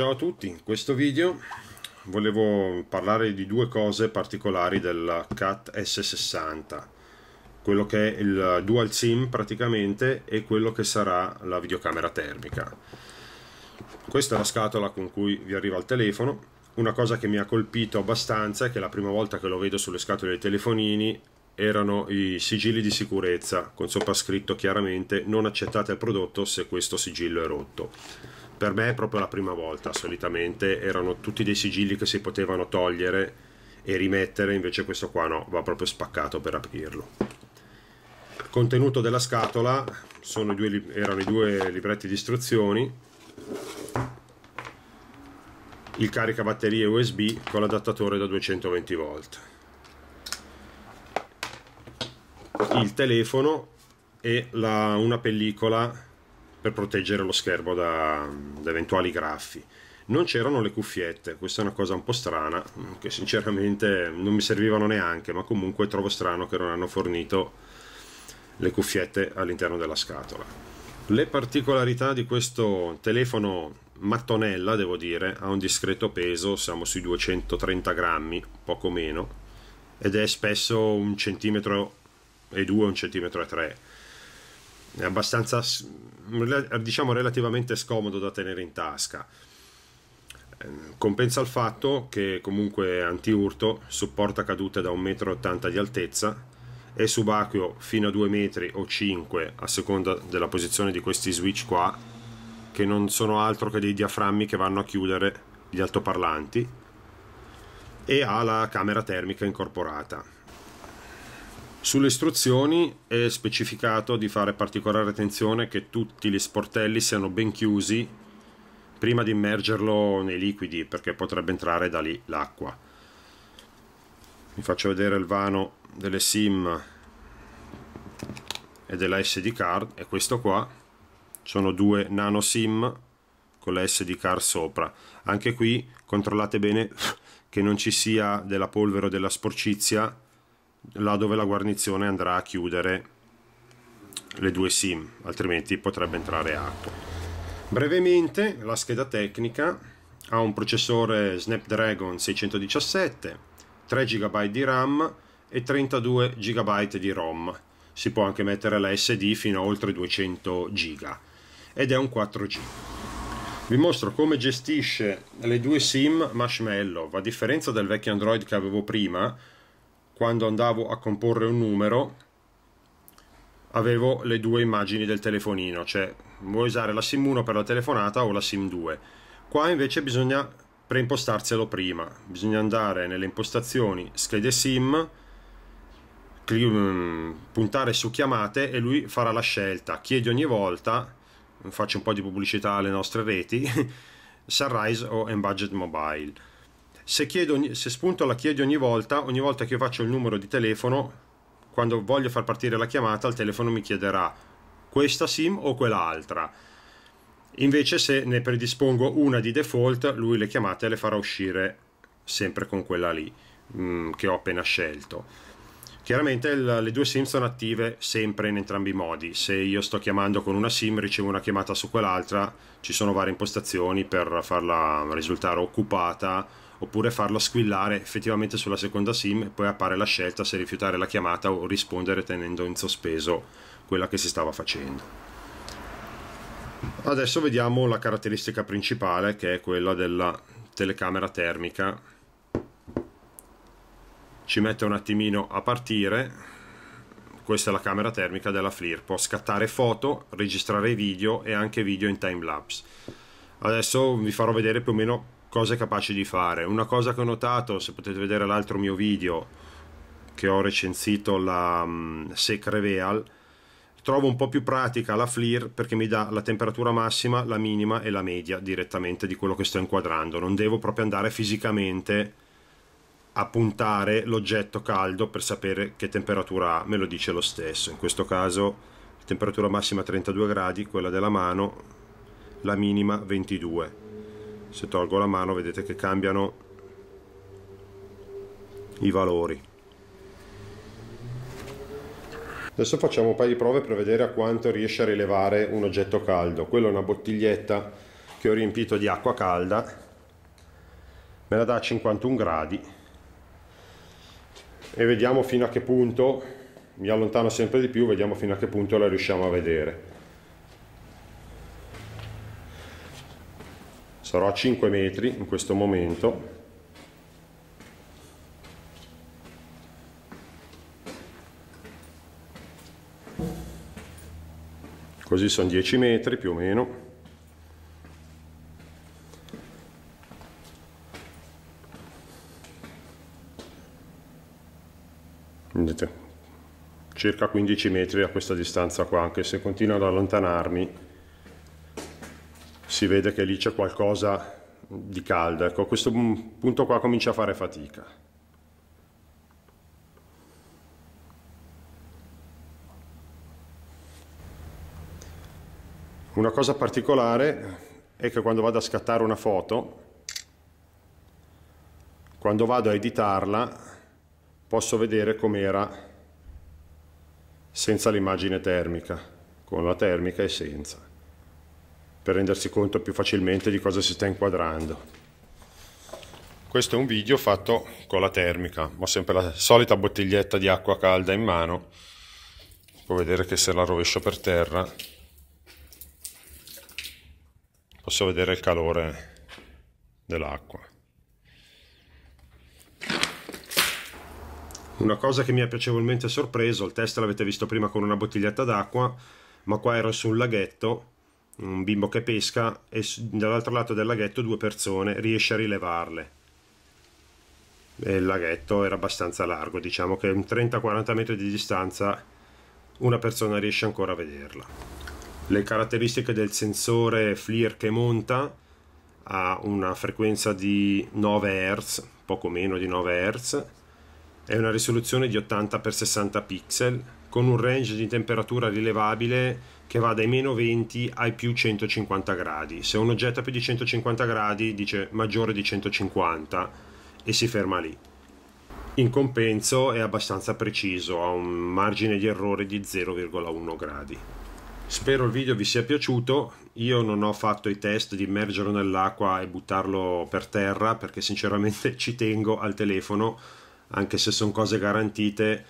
Ciao a tutti, in questo video volevo parlare di due cose particolari del CAT S60 quello che è il dual sim praticamente e quello che sarà la videocamera termica questa è la scatola con cui vi arriva il telefono una cosa che mi ha colpito abbastanza è che la prima volta che lo vedo sulle scatole dei telefonini erano i sigilli di sicurezza con sopra scritto chiaramente non accettate il prodotto se questo sigillo è rotto per me è proprio la prima volta, solitamente erano tutti dei sigilli che si potevano togliere e rimettere, invece questo qua no, va proprio spaccato per aprirlo. Il contenuto della scatola i due, erano i due libretti di istruzioni, il caricabatterie USB con l'adattatore da 220 volt, il telefono e la, una pellicola per proteggere lo schermo da, da eventuali graffi. Non c'erano le cuffiette, questa è una cosa un po' strana, che sinceramente non mi servivano neanche, ma comunque trovo strano che non hanno fornito le cuffiette all'interno della scatola. Le particolarità di questo telefono mattonella, devo dire, ha un discreto peso, siamo sui 230 grammi, poco meno, ed è spesso un centimetro e due, un centimetro e tre è abbastanza diciamo relativamente scomodo da tenere in tasca ehm, compensa il fatto che comunque antiurto supporta cadute da 1,80 m di altezza è subacqueo fino a 2 metri o 5 a seconda della posizione di questi switch qua che non sono altro che dei diaframmi che vanno a chiudere gli altoparlanti e ha la camera termica incorporata sulle istruzioni è specificato di fare particolare attenzione che tutti gli sportelli siano ben chiusi prima di immergerlo nei liquidi perché potrebbe entrare da lì l'acqua. Vi faccio vedere il vano delle SIM e della SD card è questo qua. Sono due nano SIM con la SD card sopra. Anche qui controllate bene che non ci sia della polvere o della sporcizia là dove la guarnizione andrà a chiudere le due sim altrimenti potrebbe entrare acqua brevemente la scheda tecnica ha un processore Snapdragon 617 3 GB di RAM e 32 GB di ROM si può anche mettere la SD fino a oltre 200 GB ed è un 4G vi mostro come gestisce le due sim Marshmallow a differenza del vecchio Android che avevo prima quando andavo a comporre un numero avevo le due immagini del telefonino, cioè vuoi usare la SIM1 per la telefonata o la SIM2. Qua invece bisogna preimpostarselo prima, bisogna andare nelle impostazioni schede SIM, mm, puntare su chiamate e lui farà la scelta. Chiedi ogni volta, faccio un po' di pubblicità alle nostre reti, Sunrise o Enbudget Mobile se, chiedo, se spunto la chiedi ogni volta, ogni volta che io faccio il numero di telefono, quando voglio far partire la chiamata, il telefono mi chiederà questa SIM o quell'altra. Invece se ne predispongo una di default, lui le chiamate le farà uscire sempre con quella lì mh, mm, che ho appena scelto. Chiaramente le due SIM sono attive sempre in entrambi i modi. Se io sto chiamando con una SIM, ricevo una chiamata su quell'altra, ci sono varie impostazioni per farla risultare occupata oppure farlo squillare effettivamente sulla seconda sim e poi appare la scelta se rifiutare la chiamata o rispondere tenendo in sospeso quella che si stava facendo. Adesso vediamo la caratteristica principale che è quella della telecamera termica. Ci mette un attimino a partire. Questa è la camera termica della FLIR, può scattare foto, registrare video e anche video in time lapse. Adesso vi farò vedere più o meno cosa è capace di fare. Una cosa che ho notato, se potete vedere l'altro mio video che ho recensito la um, Sec Reveal, trovo un po' più pratica la FLIR perché mi dà la temperatura massima, la minima e la media direttamente di quello che sto inquadrando. Non devo proprio andare fisicamente a puntare l'oggetto caldo per sapere che temperatura ha, me lo dice lo stesso. In questo caso temperatura massima 32 gradi, quella della mano, la minima 22 se tolgo la mano vedete che cambiano i valori adesso facciamo un paio di prove per vedere a quanto riesce a rilevare un oggetto caldo quella è una bottiglietta che ho riempito di acqua calda me la dà a 51 gradi e vediamo fino a che punto mi allontano sempre di più vediamo fino a che punto la riusciamo a vedere sarò a 5 metri in questo momento così sono 10 metri più o meno vedete circa 15 metri a questa distanza qua anche se continuo ad allontanarmi si vede che lì c'è qualcosa di caldo. Ecco, a questo punto qua comincia a fare fatica. Una cosa particolare è che quando vado a scattare una foto, quando vado a editarla, posso vedere com'era senza l'immagine termica, con la termica e senza per rendersi conto più facilmente di cosa si sta inquadrando. Questo è un video fatto con la termica, ho sempre la solita bottiglietta di acqua calda in mano, può vedere che se la rovescio per terra posso vedere il calore dell'acqua. Una cosa che mi ha piacevolmente sorpreso, il test l'avete visto prima con una bottiglietta d'acqua, ma qua ero su un laghetto un bimbo che pesca e dall'altro lato del laghetto due persone, riesce a rilevarle. E il laghetto era abbastanza largo, diciamo che a 30-40 metri di distanza una persona riesce ancora a vederla. Le caratteristiche del sensore FLIR che monta ha una frequenza di 9 Hz, poco meno di 9 Hz, e una risoluzione di 80x60 pixel con un range di temperatura rilevabile che va dai meno 20 ai più 150 gradi. Se un oggetto ha più di 150 gradi dice maggiore di 150 e si ferma lì. In compenso è abbastanza preciso, ha un margine di errore di 0,1 gradi. Spero il video vi sia piaciuto, io non ho fatto i test di immergerlo nell'acqua e buttarlo per terra perché sinceramente ci tengo al telefono, anche se sono cose garantite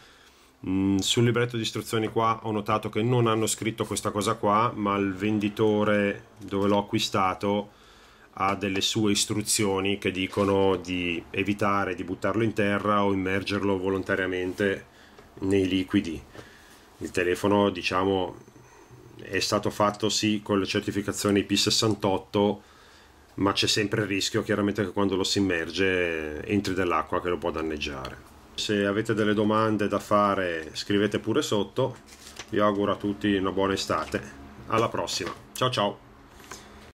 Mm, sul libretto di istruzioni qua ho notato che non hanno scritto questa cosa qua, ma il venditore dove l'ho acquistato ha delle sue istruzioni che dicono di evitare di buttarlo in terra o immergerlo volontariamente nei liquidi. Il telefono, diciamo, è stato fatto sì con le certificazioni IP68, ma c'è sempre il rischio chiaramente che quando lo si immerge entri dell'acqua che lo può danneggiare. Se avete delle domande da fare scrivete pure sotto. Vi auguro a tutti una buona estate. Alla prossima. Ciao ciao.